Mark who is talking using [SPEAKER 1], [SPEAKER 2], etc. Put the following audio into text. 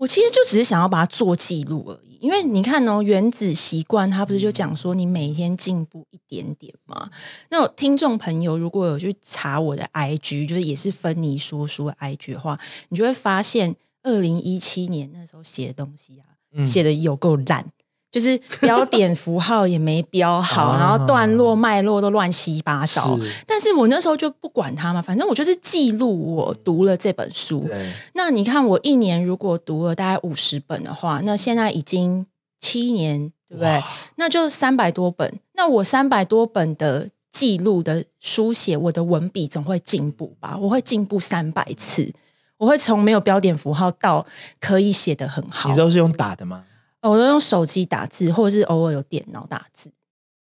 [SPEAKER 1] 我其实就只是想要把它做记录而已，因为你看哦，《原子习惯》它不是就讲说你每天进步一点点嘛？那听众朋友如果有去查我的 IG，就是也是芬尼说书 IG 的话，你就会发现，二零一七年那时候写的东西啊，写的有够烂。就是标点符号也没标好，然后段落脉络都乱七八糟。但是我那时候就不管它嘛，反正我就是记录我读了这本书。那你看我一年如果读了大概五十本的话，那现在已经七年，对不对？那就三百多本。那我三百多本的记录的书写，我的文笔总会进步吧？我会进步三百次，我会从没有标点符号到可以写得很好。你都是用打的吗？我都用手机打字，或者是偶尔有电脑打字。